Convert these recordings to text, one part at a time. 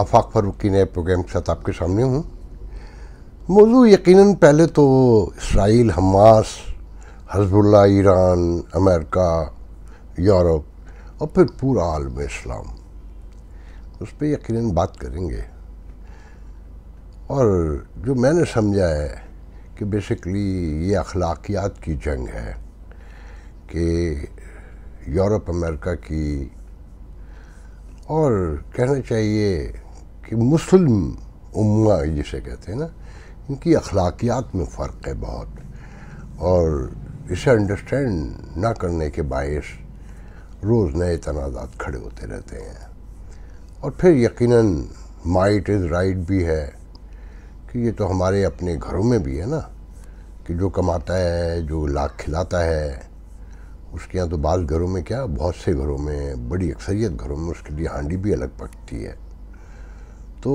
आफाक फारूक नए प्रोग्राम के साथ आपके सामने हूँ मौजू यकीनन पहले तो Israel Hamas Hezbollah Iran America Europe और फिर पूरा आलम इस्लाम उस पर यकीनन बात करेंगे और जो मैंने समझा है कि बेसिकली ये अखलाकियात की जंग है कि यूरोप अमेरिका की और कहना चाहिए कि मुस्लिम उम्मा जिसे कहते हैं ना इनकी अखलाकियात में फ़र्क है बहुत और इसे अंडरस्टैंड ना करने के बायस रोज़ नए तनाज़ात खड़े होते रहते हैं और फिर यकीनन माइट इज़ राइट भी है कि ये तो हमारे अपने घरों में भी है ना कि जो कमाता है जो लाख खिलाता है उसके यहाँ तो बाल घरों में क्या बहुत से घरों में बड़ी अक्सरियत घरों में उसके लिए हांडी भी अलग पकती है तो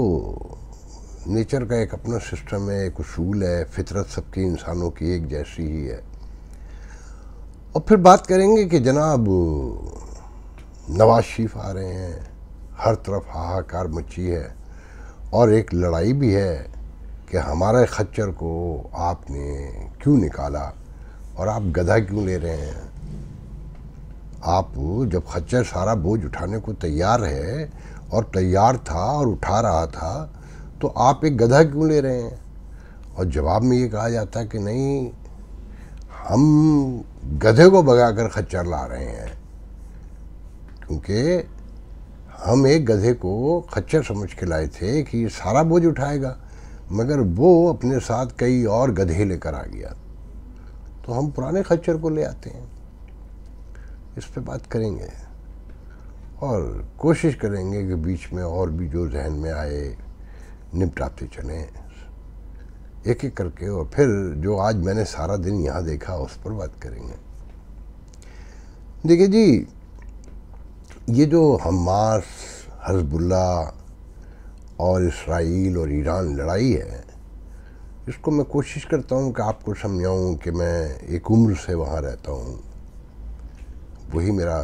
नेचर का एक अपना सिस्टम है एक उसूल है फितरत सबकी इंसानों की एक जैसी ही है और फिर बात करेंगे कि जनाब नवाज शरीफ आ रहे हैं हर तरफ हाहाकार मची है और एक लड़ाई भी है कि हमारे खच्चर को आपने क्यों निकाला और आप गधा क्यों ले रहे हैं आप जब खच्चर सारा बोझ उठाने को तैयार है और तैयार था और उठा रहा था तो आप एक गधा क्यों ले रहे हैं और जवाब में ये कहा जाता है कि नहीं हम गधे को भगा कर खच्चर ला रहे हैं क्योंकि हम एक गधे को खच्चर समझ के लाए थे कि ये सारा बोझ उठाएगा मगर वो अपने साथ कई और गधे लेकर आ गया तो हम पुराने खच्चर को ले आते हैं इस पर बात करेंगे और कोशिश करेंगे कि बीच में और भी जो जहन में आए निपटाते चलें एक एक करके और फिर जो आज मैंने सारा दिन यहाँ देखा उस पर बात करेंगे देखिए जी ये जो हमास हजबुल्ला और इसराइल और ईरान लड़ाई है इसको मैं कोशिश करता हूँ कि आपको समझाऊँ कि मैं एक उम्र से वहाँ रहता हूँ वही मेरा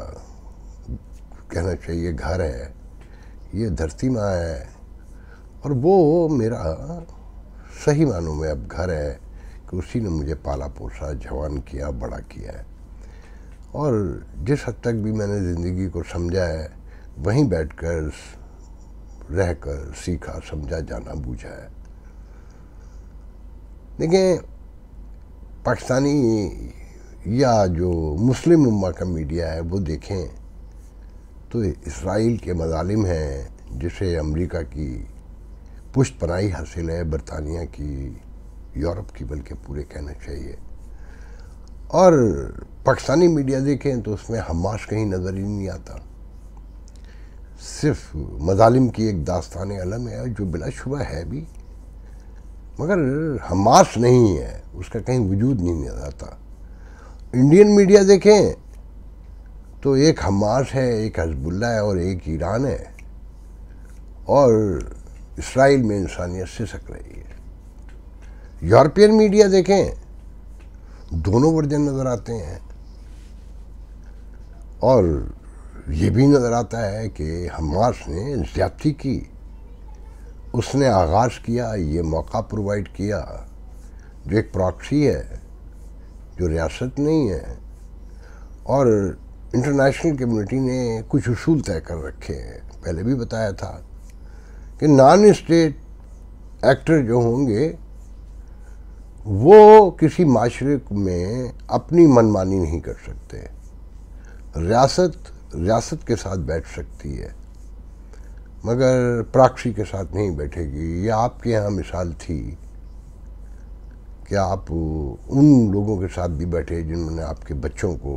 कहना चाहिए घर है ये धरती माँ है और वो मेरा सही मानों में अब घर है कि उसी ने मुझे पाला पोसा जवान किया बड़ा किया है और जिस हद तक भी मैंने ज़िंदगी को समझा है वहीं बैठकर रहकर सीखा समझा जाना बूझा है देखें पाकिस्तानी या जो मुस्लिम उम्मा का मीडिया है वो देखें तो इसराइल के मजालिम हैं जिसे अमेरिका की पुष्ट पनाही हासिल है बरतानिया की यूरोप की बल्कि पूरे कहना चाहिए और पाकिस्तानी मीडिया देखें तो उसमें हमास कहीं नज़र ही नहीं आता सिर्फ मजालिम की एक दास्तान अलम है जो बिलाशुबा है भी मगर हमास नहीं है उसका कहीं वजूद नहीं नजर आता इंडियन मीडिया देखें तो एक हमास है एक हजबुल्ला है और एक ईरान है और इसराइल में इंसानियत सिसक रही है यूरोपियन मीडिया देखें दोनों वर्जन नज़र आते हैं और ये भी नज़र आता है कि हमास ने ज़्यादती की उसने आगाज़ किया ये मौका प्रोवाइड किया जो एक प्रॉक्सी है जो रियासत नहीं है और इंटरनेशनल कम्युनिटी ने कुछ उसूल तय कर रखे हैं पहले भी बताया था कि नॉन स्टेट एक्टर जो होंगे वो किसी माशरे में अपनी मनमानी नहीं कर सकते रियासत रियासत के साथ बैठ सकती है मगर प्राक्षी के साथ नहीं बैठेगी ये आपके यहाँ मिसाल थी कि आप उन लोगों के साथ भी बैठे जिन्होंने आपके बच्चों को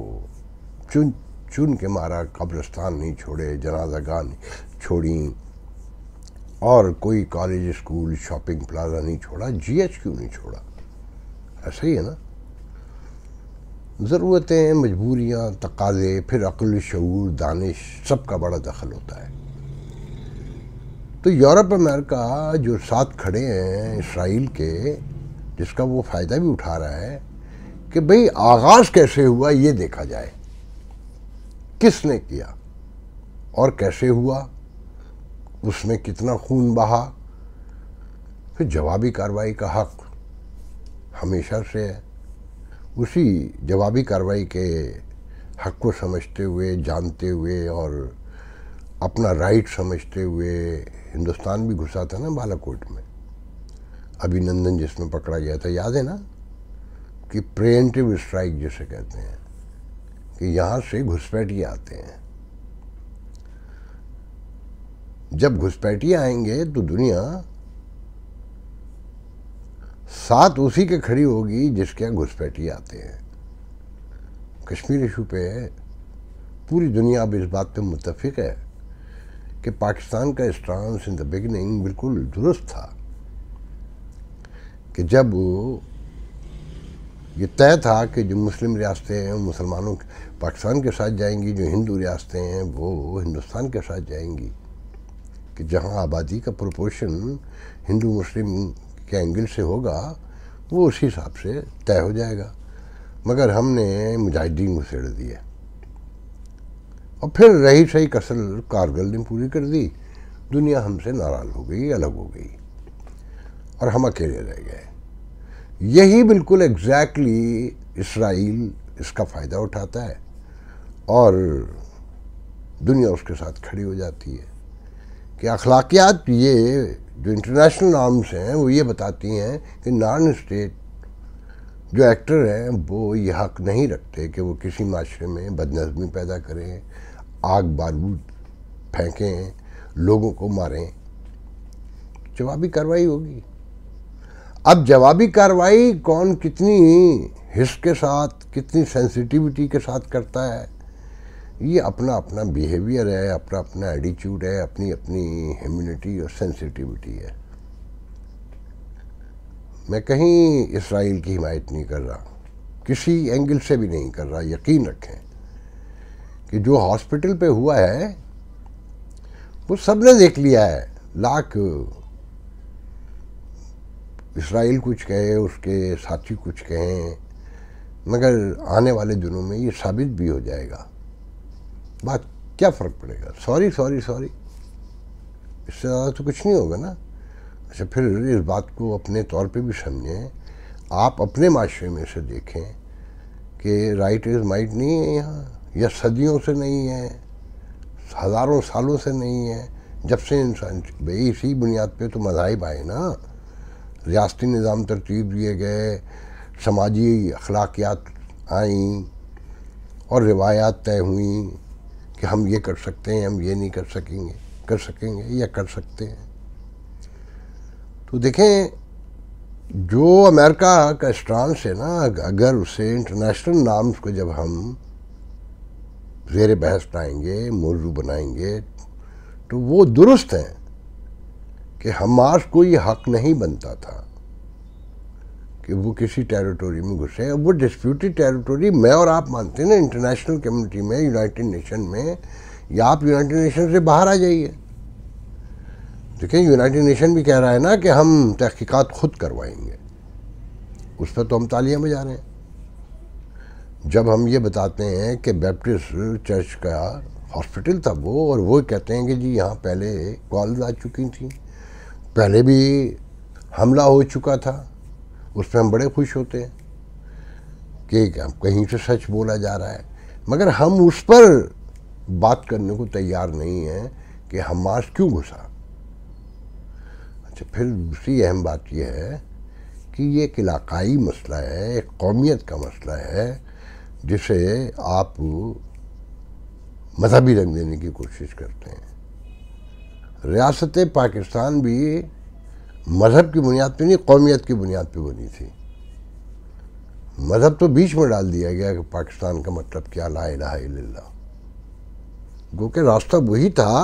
चुन चुन के मारा कब्रस्तान नहीं छोड़े जनाजा गाह छोड़ी और कोई कॉलेज स्कूल शॉपिंग प्लाजा नहीं छोड़ा जी एच क्यों नहीं छोड़ा ऐसा ही है ना ज़रूरतें मजबूरियाँ तकाजे फिर अक्ल शूर दानिश सब का बड़ा दखल होता है तो यूरोप अमेरिका जो साथ खड़े हैं इसराइल के जिसका वो फ़ायदा भी उठा रहा है कि भाई आगाज़ कैसे हुआ ये देखा जाए किसने किया और कैसे हुआ उसमें कितना खून बहा फिर जवाबी कार्रवाई का हक हमेशा से है उसी जवाबी कार्रवाई के हक को समझते हुए जानते हुए और अपना राइट समझते हुए हिंदुस्तान भी घुसा था ना बालाकोट में अभिनंदन जिसमें पकड़ा गया था याद है ना कि प्रियंटिव स्ट्राइक जिसे कहते हैं कि यहाँ से घुसपैठिए आते हैं जब घुसपैठिए आएंगे तो दुनिया साथ उसी के खड़ी होगी जिसके यहाँ घुसपैठिए आते हैं कश्मीर इशू पे पूरी दुनिया अब इस बात पे मुतफिक है कि पाकिस्तान का स्टांस इन द बिगनिंग बिल्कुल दुरुस्त था कि जब ये तय था कि जो मुस्लिम रियासतें हैं मुसलमानों पाकिस्तान के साथ जाएंगी जो हिंदू रियासतें हैं वो हिंदुस्तान के साथ जाएंगी कि जहाँ आबादी का प्रोपोर्शन हिंदू मुस्लिम के एंगल से होगा वो उसी हिसाब से तय हो जाएगा मगर हमने मुजाहिदीन को सेड़ दिया और फिर रही सही कसल कारगिल ने पूरी कर दी दुनिया हमसे नाराज़ हो गई अलग हो गई और हम अकेले रह गए यही बिल्कुल एग्जैक्टली exactly इसराइल इसका फ़ायदा उठाता है और दुनिया उसके साथ खड़ी हो जाती है कि अखलाकियात ये जो इंटरनेशनल नॉर्म्स हैं वो ये बताती हैं कि नॉन स्टेट जो एक्टर हैं वो ये हक नहीं रखते कि वो किसी माशरे में बदनज़मी पैदा करें आग बारूद फेंकें लोगों को मारें जवाबी कार्रवाई होगी अब जवाबी कार्रवाई कौन कितनी हिस्स के साथ कितनी सेंसिटिविटी के साथ करता है ये अपना अपना बिहेवियर है अपना अपना एटीट्यूड है अपनी अपनी ह्यूमिनिटी और सेंसिटिविटी है मैं कहीं इसराइल की हिमायत नहीं कर रहा किसी एंगल से भी नहीं कर रहा यकीन रखें कि जो हॉस्पिटल पे हुआ है वो सब ने देख लिया है लाख इसराइल कुछ कहे उसके साथी कुछ कहें मगर आने वाले दिनों में ये साबित भी हो जाएगा बात क्या फ़र्क पड़ेगा सॉरी सॉरी सॉरी इससे ज़्यादा तो कुछ नहीं होगा ना अच्छा फिर इस बात को अपने तौर पे भी समझें आप अपने माशरे में से देखें कि राइट इज़ माइट नहीं है यहाँ या सदियों से नहीं है हज़ारों सालों से नहीं है जब से इंसान भाई इसी बुनियाद पे तो मजाहब आए ना रियाती निज़ाम तरतीब दिए गए समाजी अखलाकियात आईं और रिवायात तय हुई कि हम ये कर सकते हैं हम ये नहीं कर सकेंगे कर सकेंगे या कर सकते हैं तो देखें जो अमेरिका का स्ट्रांस है ना अगर उसे इंटरनेशनल नाम्स को जब हम जेर बहस लाएंगे मौजू बनाएंगे तो वो दुरुस्त हैं कि हमास को ये हक नहीं बनता था कि वो किसी टेरिटोरी में घुसे वो डिस्प्यूटेड टेरिटोरी मैं और आप मानते हैं ना इंटरनेशनल कम्युनिटी में यूनाइटेड नेशन में या आप यूनाइटेड नेशन से बाहर आ जाइए देखिए यूनाइटेड नेशन भी कह रहा है ना कि हम तहकीकात खुद करवाएंगे उस पर तो हम तालियां बजा रहे हैं जब हम ये बताते हैं कि बैप्टिस्ट चर्च का हॉस्पिटल था वो और वो कहते हैं कि जी यहाँ पहले कॉल आ चुकी थी पहले भी हमला हो चुका था उसमें हम बड़े खुश होते हैं कि कहीं से सच बोला जा रहा है मगर हम उस पर बात करने को तैयार नहीं हैं कि हमास क्यों घुसा अच्छा फिर दूसरी अहम बात यह है कि ये एक इलाकाई मसला है एक कौमियत का मसला है जिसे आप मजहबी रंग देने की कोशिश करते हैं रियासत पाकिस्तान भी मज़हब की बुनियाद पर नहीं कौमियत की बुनियाद पर बनी थी मज़हब तो बीच में डाल दिया गया कि पाकिस्तान का मतलब क्या ला ला क्योंकि रास्ता वही था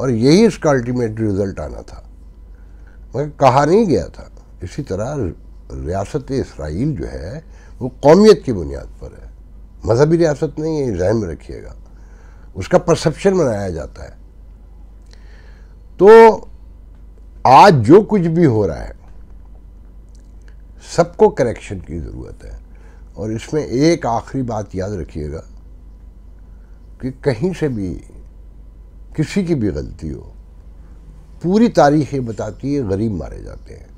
और यही इसका अल्टीमेट रिजल्ट आना था मगर कहा नहीं गया था इसी तरह रियासत इसराइल जो है वो कौमियत की बुनियाद पर है मजहबी रियासत नहीं है जहन में रखिएगा उसका परसप्शन बनाया जाता है तो आज जो कुछ भी हो रहा है सबको करेक्शन की ज़रूरत है और इसमें एक आखिरी बात याद रखिएगा कि कहीं से भी किसी की भी गलती हो पूरी तारीख ये बताती है गरीब मारे जाते हैं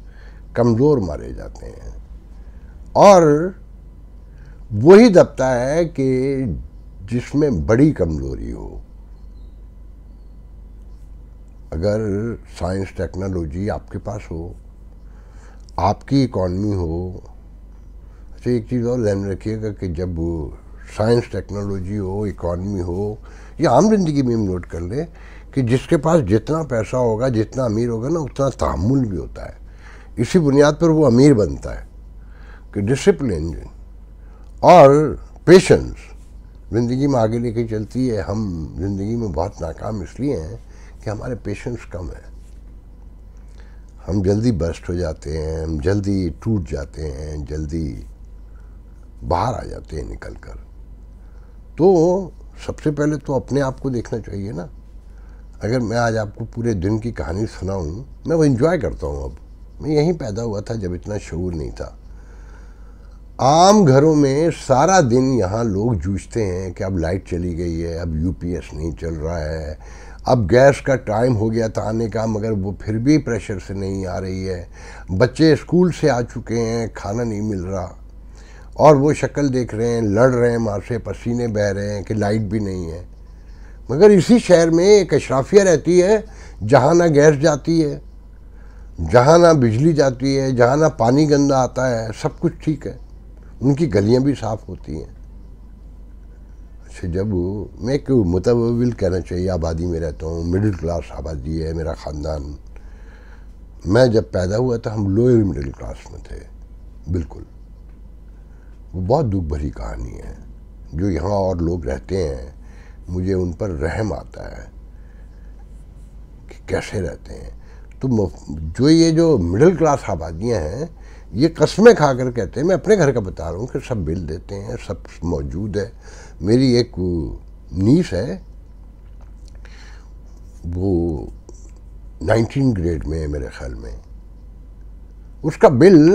कमज़ोर मारे जाते हैं और वही दबता है कि जिसमें बड़ी कमज़ोरी हो अगर साइंस टेक्नोलॉजी आपके पास हो आपकी इकॉनमी हो अच्छा एक चीज़ और ध्यान रखिएगा कि जब साइंस टेक्नोलॉजी हो इकॉनमी हो या आम जिंदगी में हम नोट कर लें कि जिसके पास जितना पैसा होगा जितना अमीर होगा ना उतना तहमुल भी होता है इसी बुनियाद पर वो अमीर बनता है कि डिसिप्लिन और पेशेंस ज़िंदगी में आगे लेके चलती है हम ज़िंदगी में बहुत नाकाम इसलिए हैं कि हमारे पेशेंस कम हैं हम जल्दी बर्स्ट हो जाते हैं हम जल्दी टूट जाते हैं जल्दी बाहर आ जाते हैं निकल कर तो सबसे पहले तो अपने आप को देखना चाहिए ना अगर मैं आज आपको पूरे दिन की कहानी सुनाऊं मैं वो इन्जॉय करता हूं अब मैं यहीं पैदा हुआ था जब इतना शूर नहीं था आम घरों में सारा दिन यहाँ लोग जूझते हैं कि अब लाइट चली गई है अब यूपीएस नहीं चल रहा है अब गैस का टाइम हो गया था आने का मगर वो फिर भी प्रेशर से नहीं आ रही है बच्चे स्कूल से आ चुके हैं खाना नहीं मिल रहा और वो शक्ल देख रहे हैं लड़ रहे हैं मार से पसीने बह रहे हैं कि लाइट भी नहीं है मगर इसी शहर में एक अशराफिया रहती है जहाँ ना गैस जाती है जहाँ ना बिजली जाती है जहाँ ना पानी गंदा आता है सब कुछ ठीक है उनकी गलियाँ भी साफ़ होती हैं से जब मैं एक मुतविल कहना चाहिए आबादी में रहता हूँ मिडिल क्लास आबादी है मेरा ख़ानदान मैं जब पैदा हुआ था हम लोअर मिडिल क्लास में थे बिल्कुल वो बहुत दुख भरी कहानी है जो यहाँ और लोग रहते हैं मुझे उन पर रहम आता है कि कैसे रहते हैं तो जो ये जो मिडिल क्लास आबादियाँ हैं ये कस्में खा कर कहते हैं मैं अपने घर का बता रहा हूँ कि सब बिल देते हैं सब मौजूद है मेरी एक नीस है वो नाइनटीन ग्रेड में है मेरे ख्याल में उसका बिल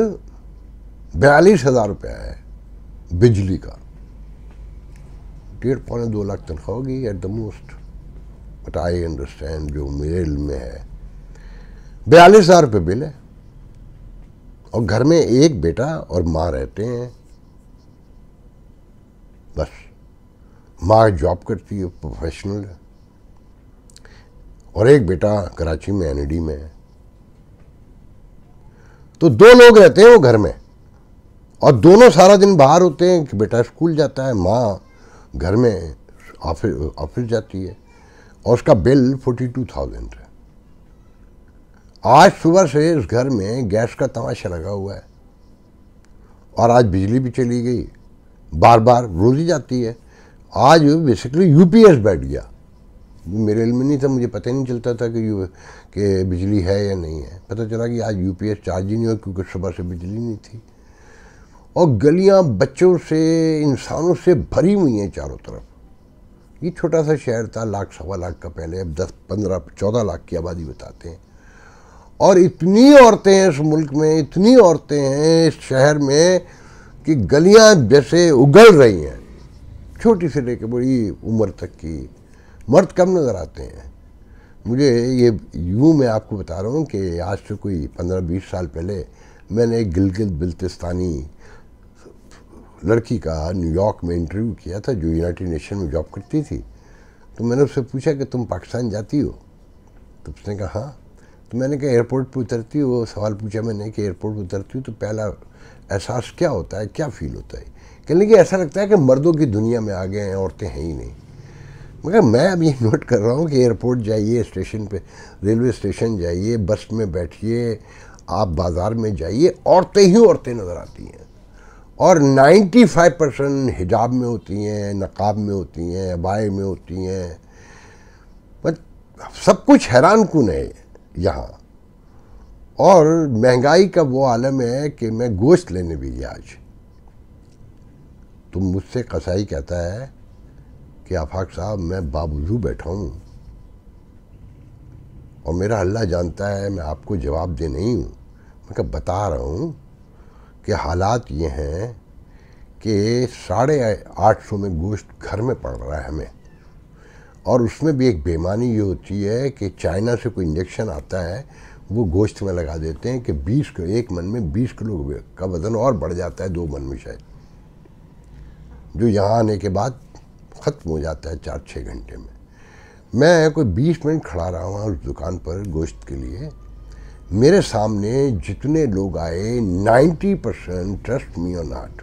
बयालीस हज़ार रुपया है बिजली का डेढ़ पौने दो लाख तनख्वाह होगी at the most but I understand जो मेरे में है बयालीस हज़ार रुपये बिल है और घर में एक बेटा और माँ रहते हैं बस माँ जॉब करती है प्रोफेशनल है और एक बेटा कराची में एनडी e में है तो दो लोग रहते हैं वो घर में और दोनों सारा दिन बाहर होते हैं कि बेटा स्कूल जाता है माँ घर में ऑफिस ऑफिस जाती है और उसका बिल फोर्टी टू थाउजेंड है आज सुबह से इस घर में गैस का तमाशा लगा हुआ है और आज बिजली भी चली गई बार बार रोज ही जाती है आज बेसिकली यूपीएस बैठ गया मेरे इल में नहीं था मुझे पता ही नहीं चलता था कि यू कि बिजली है या नहीं है पता चला कि आज यूपीएस चार्ज ही नहीं हुआ क्योंकि सुबह से बिजली नहीं थी और गलियां बच्चों से इंसानों से भरी हुई हैं चारों तरफ ये छोटा सा शहर था लाख सवा लाख का पहले अब दस पंद्रह चौदह लाख की आबादी बताते हैं और इतनी औरतें हैं इस मुल्क में इतनी औरतें हैं इस शहर में कि गलियां जैसे उगल रही हैं छोटी से लेकर बड़ी उम्र तक की मर्द कम नज़र आते हैं मुझे ये यूँ मैं आपको बता रहा हूँ कि आज से कोई पंद्रह बीस साल पहले मैंने एक गिलगित बिल्तिस्तानी लड़की का न्यूयॉर्क में इंटरव्यू किया था जो यूनाइटेड नेशन में जॉब करती थी तो मैंने उससे पूछा कि तुम पाकिस्तान जाती हो तो उसने कहा हाँ तो मैंने कहा एयरपोर्ट पर उतरती हूँ वो सवाल पूछा मैंने कि एयरपोर्ट पर उतरती हूँ तो पहला एहसास क्या होता है क्या फील होता है कहने की ऐसा लगता है कि मर्दों की दुनिया में आ गए हैं औरतें हैं ही नहीं मगर मैं अब ये नोट कर रहा हूँ कि एयरपोर्ट जाइए स्टेशन पे रेलवे स्टेशन जाइए बस में बैठिए आप बाज़ार में जाइए औरतें ही औरतें नज़र आती हैं और 95 परसेंट हिजाब में होती हैं नकाब में होती हैं अबाए में होती हैं सब कुछ हैरान कन है यहाँ और महंगाई का वो आलम है कि मैं गोश्त लेने भी गया आज तो मुझसे कसाई कहता है कि आफाक साहब मैं बावजू बैठा हूँ और मेरा अल्लाह जानता है मैं आपको जवाब दे नहीं हूँ मैं कब बता रहा हूँ कि हालात ये हैं कि साढ़े आठ सौ में गोश्त घर में पड़ रहा है हमें और उसमें भी एक बेमानी ये होती है कि चाइना से कोई इंजेक्शन आता है वो गोश्त में लगा देते हैं कि 20 किलो एक मन में 20 किलो का वज़न और बढ़ जाता है दो मन में शायद जो यहाँ आने के बाद ख़त्म हो जाता है चार छः घंटे में मैं कोई बीस मिनट खड़ा रहा हूँ उस दुकान पर गोश्त के लिए मेरे सामने जितने लोग आए नाइन्टी परसेंट ट्रस्ट मी और नाट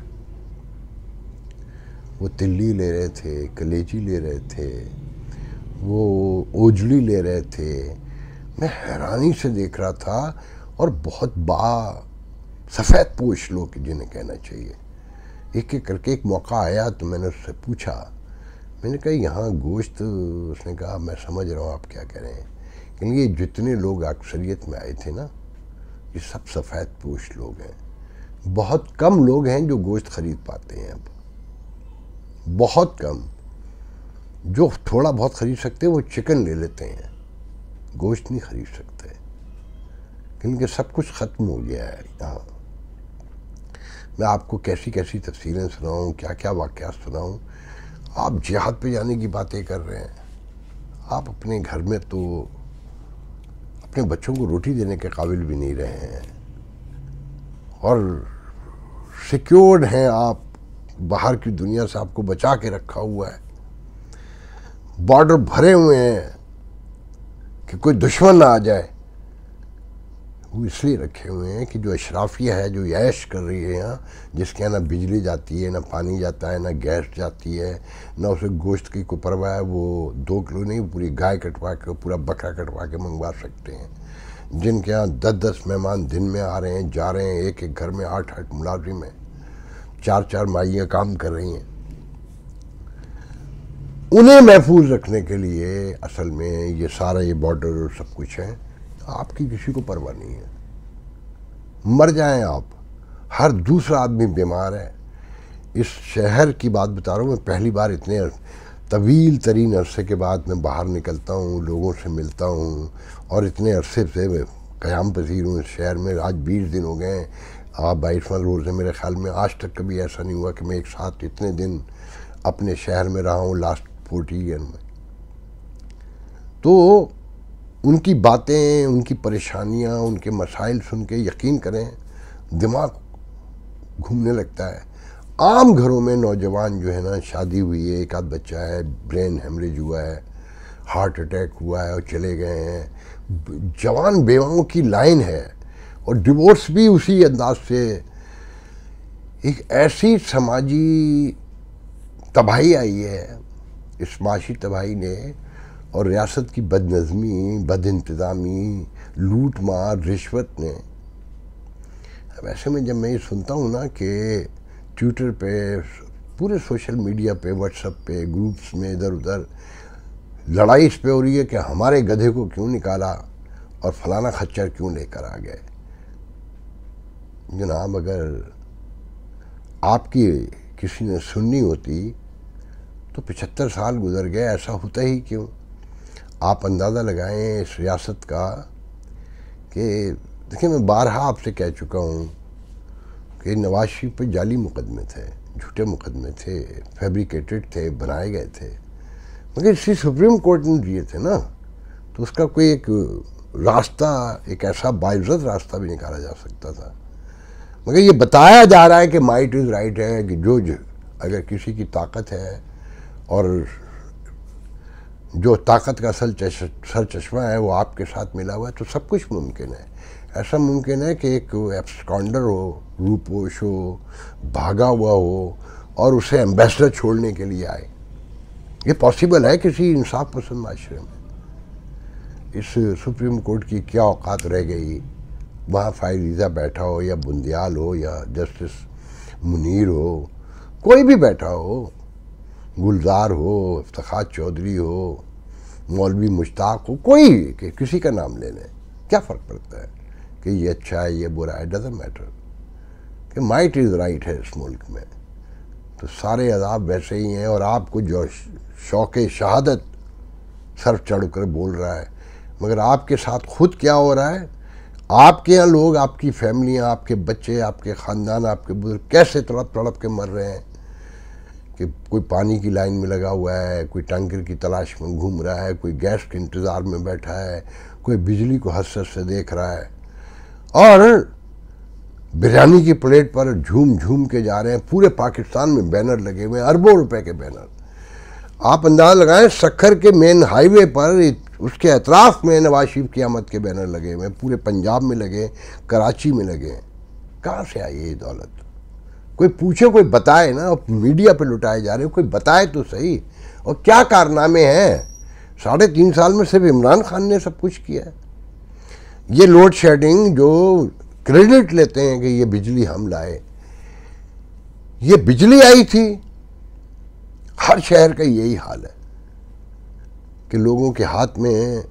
वो तिल्ली ले रहे थे कलेजी ले रहे थे वो ओजली ले रहे थे मैं हैरानी से देख रहा था और बहुत बा सफ़ेद पोश लोग जिन्हें कहना चाहिए एक एक करके एक मौका आया तो मैंने उससे पूछा मैंने कहा यहाँ गोश्त उसने कहा मैं समझ रहा हूँ आप क्या कह रहे हैं लेकिन ये जितने लोग अक्सरियत में आए थे ना ये सब सफ़ेद पोश लोग हैं बहुत कम लोग हैं जो गोश्त ख़रीद पाते हैं अब बहुत कम जो थोड़ा बहुत ख़रीद सकते हैं वो चिकन ले लेते हैं गोश्त नहीं ख़रीद सकते क्योंकि सब कुछ ख़त्म हो गया है यहाँ मैं आपको कैसी कैसी तफसीलें सुनाऊँ क्या क्या वाक़ सुनाऊँ आप जिहाद पे जाने की बातें कर रहे हैं आप अपने घर में तो अपने बच्चों को रोटी देने के काबिल भी नहीं रहे हैं और सिक्योर्ड हैं आप बाहर की दुनिया से आपको बचा के रखा हुआ है बॉर्डर भरे हुए हैं कि कोई दुश्मन ना आ जाए वो इसलिए रखे हुए हैं कि जो अशराफिया है जो ऐश कर रही है यहाँ जिसके यहाँ ना बिजली जाती है ना पानी जाता है ना गैस जाती है ना उसे गोश्त की को परवाह है वो दो किलो नहीं पूरी गाय कटवा के पूरा बकरा कटवा के मंगवा सकते हैं जिनके यहाँ दस दस मेहमान दिन में आ रहे हैं जा रहे हैं एक एक घर में आठ आठ मुलाजिम हैं चार चार माइयाँ काम कर रही हैं उन्हें महफूज रखने के लिए असल में ये सारा ये बॉर्डर और सब कुछ है आपकी किसी को परवाह नहीं है मर जाएं आप हर दूसरा आदमी बीमार है इस शहर की बात बता रहा हूँ मैं पहली बार इतने तवील तरीन अरसे के बाद मैं बाहर निकलता हूँ लोगों से मिलता हूँ और इतने अरसे से मैं क्याम पसीर हूँ इस शहर में आज बीस दिन हो गए हैं आप बाईसवा रोज़ है मेरे ख्याल में आज तक कभी ऐसा नहीं हुआ कि मैं एक साथ इतने दिन अपने शहर में रहा हूँ लास्ट फोर्टी ईयर में तो उनकी बातें उनकी परेशानियाँ उनके मसाइल सुन के यकीन करें दिमाग घूमने लगता है आम घरों में नौजवान जो है ना शादी हुई है एक आध बच्चा है ब्रेन हेमरेज हुआ है हार्ट अटैक हुआ है और चले गए हैं जवान बेवाओं की लाइन है और डिवोर्स भी उसी अंदाज से एक ऐसी समाजी तबाही आई है इस माशी तबाही ने और रियासत की बदनज़मी बद इंतज़ामी लूट मार रिश्वत ने अब ऐसे में जब मैं ये सुनता हूँ ना कि ट्विटर पे पूरे सोशल मीडिया पे व्हाट्सअप पे ग्रुप्स में इधर उधर लड़ाई इस पे हो रही है कि हमारे गधे को क्यों निकाला और फलाना खच्चर क्यों लेकर आ गए जनाब अगर आपकी किसी ने सुननी होती तो पचहत्तर साल गुजर गए ऐसा होता ही क्यों आप अंदाज़ा लगाएं इस रियासत का कि देखिए मैं बारहा आपसे कह चुका हूँ कि नवाज शरीफ पर जाली मुकदमे थे झूठे मुकदमे थे फैब्रिकेटेड थे बनाए गए थे मगर इसी सुप्रीम कोर्ट ने दिए थे ना तो उसका कोई एक रास्ता एक ऐसा बाइज़त रास्ता भी निकाला जा सकता था मगर ये बताया जा रहा है कि माइट इज़ राइट है कि जो, जो अगर किसी की ताकत है और जो ताकत का असल सर चश्मा है वो आपके साथ मिला हुआ है तो सब कुछ मुमकिन है ऐसा मुमकिन है कि एक एब्सकॉन्डर हो रूपोश हो भागा हुआ हो और उसे एम्बेसडर छोड़ने के लिए आए ये पॉसिबल है किसी इंसाफ पसंद माशरे में इस सुप्रीम कोर्ट की क्या औकात रह गई वहाँ फायरीज़ा बैठा हो या बुंदियाल हो या जस्टिस मुनीर हो कोई भी बैठा हो गुलजार हो इफ्तार चौधरी हो मौलवी मुश्ताक हो कोई कि किसी का नाम ले लें क्या फ़र्क पड़ता है कि ये अच्छा है ये बुरा है डजेंट मैटर कि माइट इज़ राइट है इस मुल्क में तो सारे अदाब वैसे ही हैं और आपको जो शौक शहादत सर चढ़ कर बोल रहा है मगर आपके साथ खुद क्या हो रहा है आपके यहाँ लोग आपकी फैमिलियाँ आपके बच्चे आपके ख़ानदान आपके बुजुर्ग कैसे तड़प तड़प के मर रहे हैं कि कोई पानी की लाइन में लगा हुआ है कोई टैंकर की तलाश में घूम रहा है कोई गैस के इंतज़ार में बैठा है कोई बिजली को हसरत से देख रहा है और बिरयानी की प्लेट पर झूम झूम के जा रहे हैं पूरे पाकिस्तान में बैनर लगे हुए हैं अरबों रुपए के बैनर आप अंदाज लगाएं सखर के मेन हाईवे पर उसके अतराफ में नवाज शरीफ की आमद के बैनर लगे हुए हैं पूरे पंजाब में लगे कराची में लगे कहाँ से आई ये दौलत कोई पूछे कोई बताए ना अब मीडिया पे लुटाए जा रहे हो कोई बताए तो सही और क्या कारनामे हैं साढ़े तीन साल में सिर्फ इमरान खान ने सब कुछ किया है ये लोड शेडिंग जो क्रेडिट लेते हैं कि ये बिजली हम लाए ये बिजली आई थी हर शहर का यही हाल है कि लोगों के हाथ में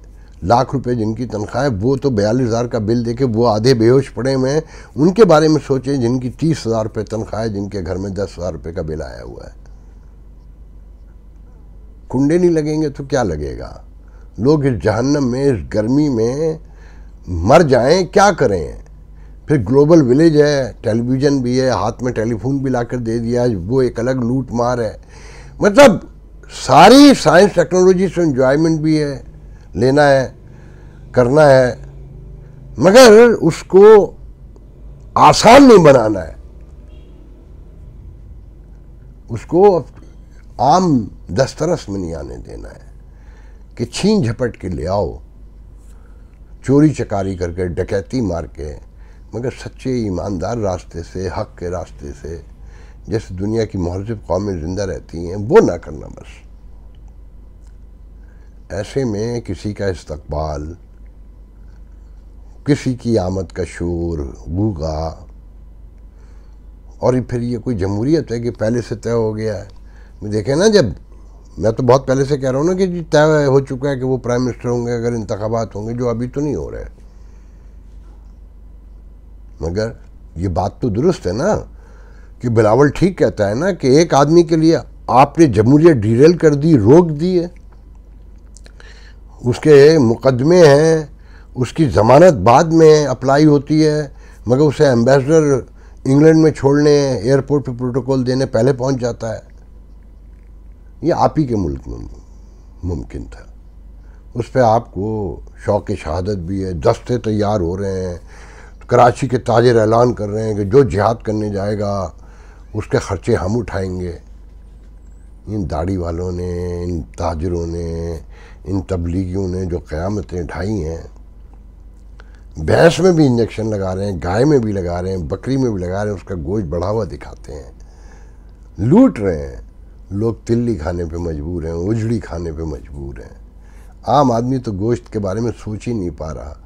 लाख रुपए जिनकी तनख्वाह है वो तो बयालीस हज़ार का बिल देखे वो आधे बेहोश पड़े हुए हैं उनके बारे में सोचें जिनकी तीस हज़ार रुपये तनख्वाह है जिनके घर में दस हज़ार रुपये का बिल आया हुआ है कुंडे नहीं लगेंगे तो क्या लगेगा लोग इस जहन्नम में इस गर्मी में मर जाएं क्या करें फिर ग्लोबल विलेज है टेलीविज़न भी है हाथ में टेलीफोन भी ला दे दिया वो एक अलग लूट मार है मतलब सारी साइंस टेक्नोलॉजी से इन्जॉयमेंट भी है लेना है करना है मगर उसको आसान नहीं बनाना है उसको आम दस्तरस में नहीं आने देना है कि छीन झपट के ले आओ चोरी चकारी करके डकैती मार के मगर सच्चे ईमानदार रास्ते से हक के रास्ते से जैसे दुनिया की महजब कौमें ज़िंदा रहती हैं वो ना करना बस ऐसे में किसी का इस्तकबाल किसी की आमद का शोर गूगा और फिर ये कोई जमहूरियत है कि पहले से तय हो गया है देखें ना जब मैं तो बहुत पहले से कह रहा हूँ ना कि जी तय हो चुका है कि वो प्राइम मिनिस्टर होंगे अगर इंतबात होंगे जो अभी तो नहीं हो रहे मगर ये बात तो दुरुस्त है ना कि बिलावल ठीक कहता है ना कि एक आदमी के लिए आपने जमहूरियत डीरेल कर दी रोक दी है उसके मुकदमे हैं उसकी ज़मानत बाद में अप्लाई होती है मगर उसे एम्बेसडर इंग्लैंड में छोड़ने एयरपोर्ट पे प्रोटोकॉल देने पहले पहुंच जाता है ये आप ही के मुल्क में मुमकिन था उस पर आपको शौक शहादत भी है दस्ते तैयार हो रहे हैं कराची के ताजर ऐलान कर रहे हैं कि जो जिहाद करने जाएगा उसके ख़र्चे हम उठाएंगे इन दाढ़ी वालों ने इन ताजरों ने इन तबलीगियों ने जो क़्यामतें ढाई हैं भैंस में भी इंजेक्शन लगा रहे हैं गाय में भी लगा रहे हैं बकरी में भी लगा रहे हैं उसका गोश बढ़ा हुआ दिखाते हैं लूट रहे हैं लोग तिल्ली खाने पे मजबूर हैं उजड़ी खाने पे मजबूर हैं आम आदमी तो गोश्त के बारे में सोच ही नहीं पा रहा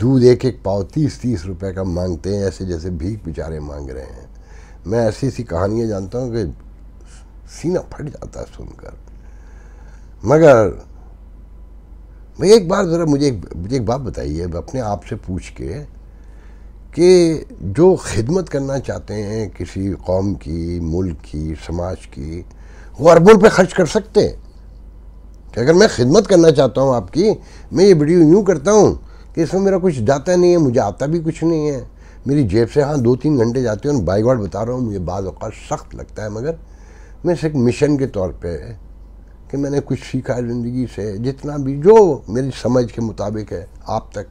दूध एक एक पाव तीस तीस रुपए का मांगते हैं ऐसे जैसे भीख बेचारे मांग रहे हैं मैं ऐसी ऐसी कहानियाँ जानता हूँ कि सीना फट जाता है सुनकर मगर मैं एक बार ज़रा मुझे एक मुझे एक बात बताइए अपने आप से पूछ के कि जो खिदमत करना चाहते हैं किसी कौम की मुल्क की समाज की वो अरबों पे खर्च कर सकते हैं कि अगर मैं खिदमत करना चाहता हूँ आपकी मैं ये वीडियो यूँ करता हूँ कि इसमें मेरा कुछ जाता नहीं है मुझे आता भी कुछ नहीं है मेरी जेब से हाँ दो तीन घंटे जाते हैं और बाई बता रहा हूँ मुझे बाद सख्त लगता है मगर मैं सिर्फ मिशन के तौर पर कि मैंने कुछ सीखा है ज़िंदगी से जितना भी जो मेरी समझ के मुताबिक है आप तक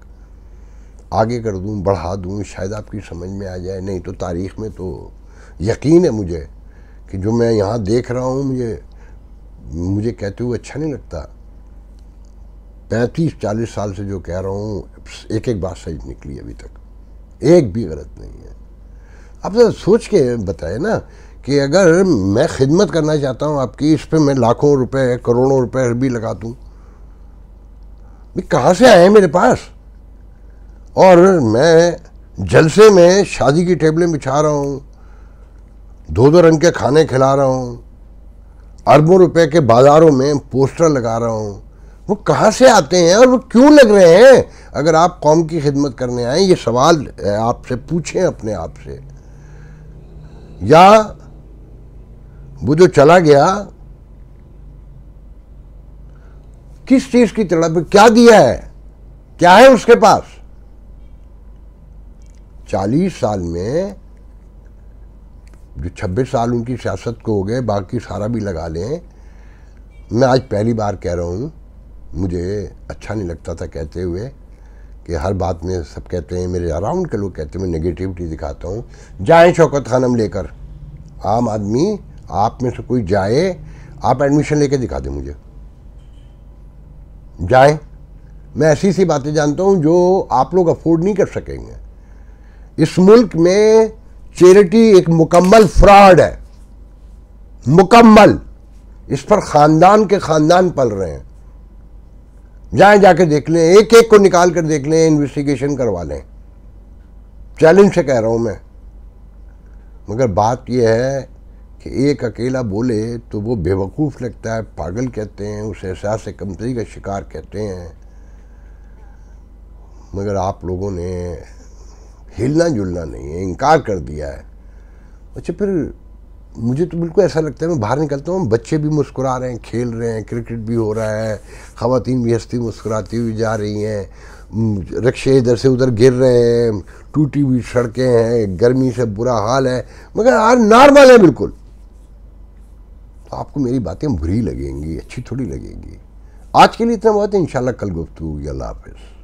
आगे कर दूँ बढ़ा दूँ शायद आपकी समझ में आ जाए नहीं तो तारीख़ में तो यकीन है मुझे कि जो मैं यहाँ देख रहा हूँ मुझे मुझे कहते हुए अच्छा नहीं लगता पैंतीस चालीस साल से जो कह रहा हूँ एक एक बात सही निकली अभी तक एक भी गलत नहीं है आप ज़रा सोच के बताए ना कि अगर मैं खिदमत करना चाहता हूँ आपकी इस पर मैं लाखों रुपए करोड़ों रुपए भी लगा दूँ कहाँ से आए मेरे पास और मैं जलसे में शादी की टेबलें बिछा रहा हूँ दो दो रंग के खाने खिला रहा हूँ अरबों रुपए के बाज़ारों में पोस्टर लगा रहा हूँ वो कहाँ से आते हैं और वो क्यों लग रहे हैं अगर आप कौम की खिदमत करने आए ये सवाल आपसे पूछें अपने आप से या वो जो चला गया किस चीज की तड़प क्या दिया है क्या है उसके पास चालीस साल में जो छब्बीस साल उनकी सियासत को हो गए बाकी सारा भी लगा लें मैं आज पहली बार कह रहा हूँ मुझे अच्छा नहीं लगता था कहते हुए कि हर बात में सब कहते हैं मेरे अराउंड के लोग कहते हैं मैं नेगेटिविटी दिखाता हूँ जाए शौकत खानम लेकर आम आदमी आप में से कोई जाए आप एडमिशन लेके दिखा दें मुझे जाए मैं ऐसी सी बातें जानता हूँ जो आप लोग अफोर्ड नहीं कर सकेंगे इस मुल्क में चैरिटी एक मुकम्मल फ्रॉड है मुकम्मल इस पर ख़ानदान के ख़ानदान पल रहे हैं जाए जाके देख लें एक एक को निकाल कर देख लें इन्वेस्टिगेशन करवा लें चैलेंज से कह रहा हूं मैं मगर बात यह है कि एक अकेला बोले तो वो बेवकूफ़ लगता है पागल कहते हैं उस एहसास कमतरी का शिकार कहते हैं मगर आप लोगों ने हिलना जुलना नहीं है इनकार कर दिया है अच्छा फिर मुझे तो बिल्कुल ऐसा लगता है मैं बाहर निकलता हूँ बच्चे भी मुस्कुरा रहे हैं खेल रहे हैं क्रिकेट भी हो रहा है खातन भी हंसती मुस्कुराती हुई जा रही हैं रक्शे इधर से उधर गिर रहे हैं टूटी हुई सड़कें हैं गर्मी से बुरा हाल है मगर आज नॉर्मल है बिल्कुल आपको मेरी बातें बुरी लगेंगी अच्छी थोड़ी लगेंगी आज के लिए इतना बहुत है इन कल गुफ्तु अल्लाह हाफिज़